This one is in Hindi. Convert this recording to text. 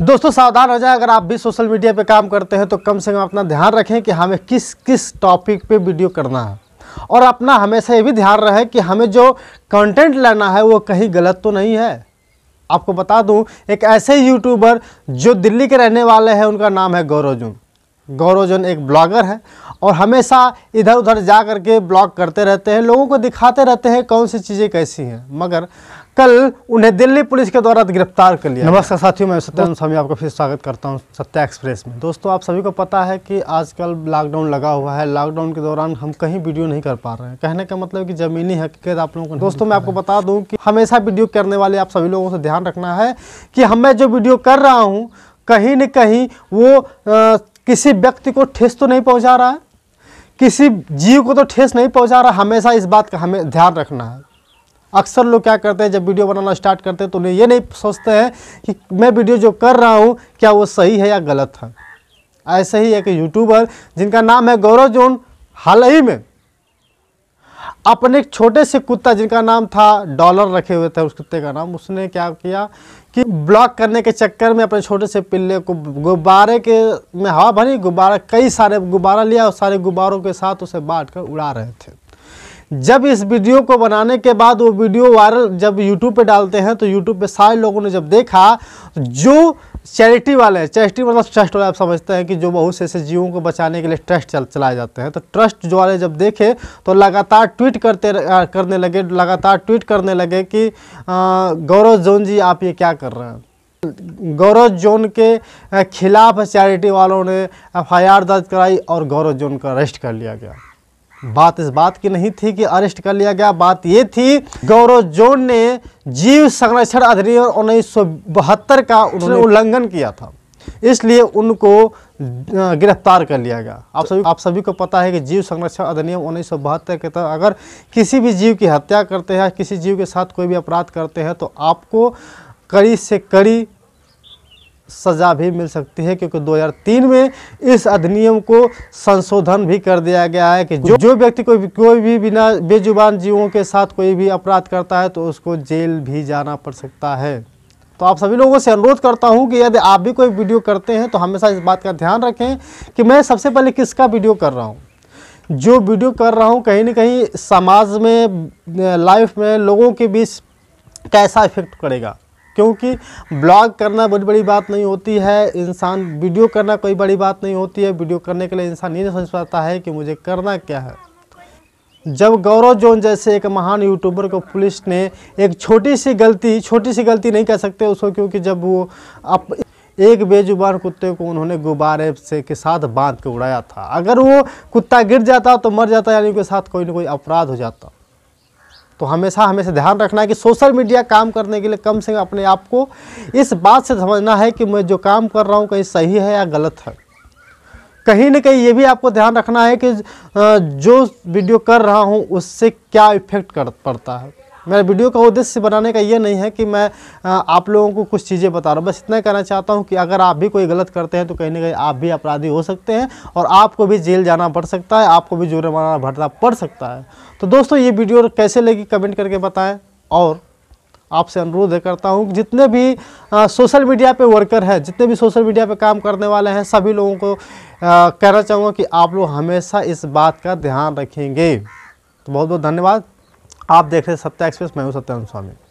दोस्तों सावधान हो जाए अगर आप भी सोशल मीडिया पे काम करते हैं तो कम से कम अपना ध्यान रखें कि हमें किस किस टॉपिक पे वीडियो करना है और अपना हमेशा ये भी ध्यान रहे कि हमें जो कंटेंट लेना है वो कहीं गलत तो नहीं है आपको बता दूं एक ऐसे यूट्यूबर जो दिल्ली के रहने वाले हैं उनका नाम है गौरव जून गौरव जून एक ब्लॉगर है और हमेशा इधर उधर जा करके ब्लॉग करते रहते हैं लोगों को दिखाते रहते हैं कौन सी चीज़ें कैसी हैं मगर कल उन्हें दिल्ली पुलिस के द्वारा गिरफ्तार कर लिया नमस्कार साथियों मैं सत्यानंद स्वामी आपका फिर स्वागत करता हूं सत्या एक्सप्रेस में दोस्तों आप सभी को पता है कि आजकल लॉकडाउन लगा हुआ है लॉकडाउन के दौरान हम कहीं वीडियो नहीं कर पा रहे हैं कहने का मतलब कि ज़मीनी हकीकत आप लोगों को दोस्तों मैं आपको बता दूँ कि हमेशा वीडियो करने वाले आप सभी लोगों से ध्यान रखना है कि हमें जो वीडियो कर रहा हूँ कहीं न कहीं वो किसी व्यक्ति को ठेस तो नहीं पहुँचा रहा है किसी जीव को तो ठेस नहीं पहुँचा रहा हमेशा इस बात का हमें ध्यान रखना है अक्सर लोग क्या करते हैं जब वीडियो बनाना स्टार्ट करते हैं तो उन्हें ये नहीं सोचते हैं कि मैं वीडियो जो कर रहा हूँ क्या वो सही है या गलत है ऐसे ही एक यूट्यूबर जिनका नाम है गौरव जोन हाल ही में अपने एक छोटे से कुत्ता जिनका नाम था डॉलर रखे हुए थे उस कुत्ते का नाम उसने क्या किया कि ब्लॉक करने के चक्कर में अपने छोटे से पिल्ले को गुब्बारे के में हवा भरी गुब्बारा कई सारे गुब्बारा लिया और सारे गुब्बारों के साथ उसे बांट कर उड़ा रहे थे जब इस वीडियो को बनाने के बाद वो वीडियो वायरल जब यूट्यूब पे डालते हैं तो यूट्यूब पे सारे लोगों ने जब देखा जो चैरिटी वाले हैं चैरिटी मतलब ट्रस्ट वाले आप समझते हैं कि जो बहुत से ऐसे जीवों को बचाने के लिए ट्रस्ट चल चलाए जाते हैं तो ट्रस्ट जो वाले जब देखे तो लगातार ट्वीट करते करने लगे लगातार ट्वीट करने लगे कि गौरव जोन जी आप ये क्या कर रहे हैं गौरव जोन के खिलाफ चैरिटी वालों ने एफ दर्ज कराई और गौरव जोन का अरेस्ट कर लिया गया बात इस बात की नहीं थी कि अरेस्ट कर लिया गया बात ये थी गौरव जोन ने जीव संरक्षण अधिनियम उन्नीस का उन्होंने उल्लंघन किया था इसलिए उनको गिरफ्तार कर लिया गया आप तो सभी आप सभी को पता है कि जीव संरक्षण अधिनियम उन्नीस सौ बहत्तर के तहत अगर किसी भी जीव की हत्या करते हैं किसी जीव के साथ कोई भी अपराध करते हैं तो आपको कड़ी से कड़ी सज़ा भी मिल सकती है क्योंकि 2003 में इस अधिनियम को संशोधन भी कर दिया गया है कि जो जो व्यक्ति कोई कोई भी बिना बेजुबान जीवों के साथ कोई भी अपराध करता है तो उसको जेल भी जाना पड़ सकता है तो आप सभी लोगों से अनुरोध करता हूं कि यदि आप भी कोई वीडियो करते हैं तो हमेशा इस बात का ध्यान रखें कि मैं सबसे पहले किसका वीडियो कर रहा हूँ जो वीडियो कर रहा हूँ कहीं ना कहीं समाज में लाइफ में लोगों के बीच कैसा इफेक्ट करेगा क्योंकि ब्लॉग करना बड़ी बड़ी बात नहीं होती है इंसान वीडियो करना कोई बड़ी बात नहीं होती है वीडियो करने के लिए इंसान ये नहीं समझ पाता है कि मुझे करना क्या है जब गौरव जोन जैसे एक महान यूट्यूबर को पुलिस ने एक छोटी सी गलती छोटी सी गलती नहीं कह सकते उसको क्योंकि जब वो अप एक बेजुबान कुत्ते को उन्होंने गुब्बारे से के साथ बांध के उड़ाया था अगर वो कुत्ता गिर जाता तो मर जाता यानी उनके साथ कोई ना कोई अपराध हो जाता तो हमेशा हमेशा ध्यान रखना है कि सोशल मीडिया काम करने के लिए कम से कम अपने आप को इस बात से समझना है कि मैं जो काम कर रहा हूँ कहीं सही है या गलत है कहीं ना कहीं ये भी आपको ध्यान रखना है कि जो वीडियो कर रहा हूँ उससे क्या इफेक्ट कर पड़ता है मेरे वीडियो का उद्देश्य बनाने का ये नहीं है कि मैं आप लोगों को कुछ चीज़ें बता रहा हूँ बस इतना कहना चाहता हूँ कि अगर आप भी कोई गलत करते हैं तो कहीं ना कहीं आप भी अपराधी हो सकते हैं और आपको भी जेल जाना पड़ सकता है आपको भी जुर्माना भरना पड़ सकता है तो दोस्तों ये वीडियो कैसे लगी कमेंट करके बताएँ और आपसे अनुरोध करता हूँ जितने भी आ, सोशल मीडिया पे वर्कर हैं जितने भी सोशल मीडिया पे काम करने वाले हैं सभी लोगों को कहना चाहूँगा कि आप लोग हमेशा इस बात का ध्यान रखेंगे तो बहुत बहुत धन्यवाद आप देख रहे हैं सत्या एक्सप्रेस मैं हूँ सत्यानंद स्वामी